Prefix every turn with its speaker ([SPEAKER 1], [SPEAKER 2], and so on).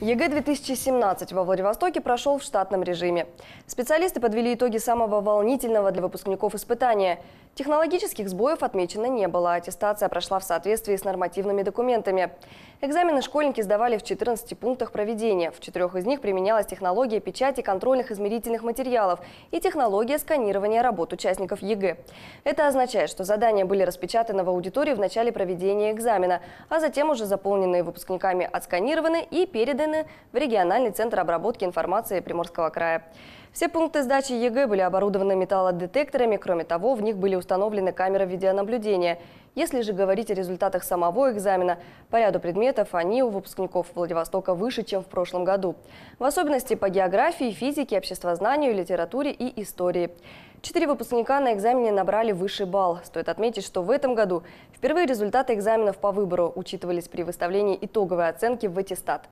[SPEAKER 1] ЕГЭ-2017 во Владивостоке прошел в штатном режиме. Специалисты подвели итоги самого волнительного для выпускников испытания. Технологических сбоев отмечено не было, аттестация прошла в соответствии с нормативными документами. Экзамены школьники сдавали в 14 пунктах проведения. В четырех из них применялась технология печати контрольных измерительных материалов и технология сканирования работ участников ЕГЭ. Это означает, что задания были распечатаны в аудитории в начале проведения экзамена, а затем уже заполненные выпускниками отсканированы и переданы направлены в региональный центр обработки информации Приморского края. Все пункты сдачи ЕГЭ были оборудованы металлодетекторами, кроме того, в них были установлены камеры видеонаблюдения. Если же говорить о результатах самого экзамена, по ряду предметов они у выпускников Владивостока выше, чем в прошлом году. В особенности по географии, физике, обществознанию, литературе и истории. Четыре выпускника на экзамене набрали высший балл. Стоит отметить, что в этом году впервые результаты экзаменов по выбору учитывались при выставлении итоговой оценки в аттестат.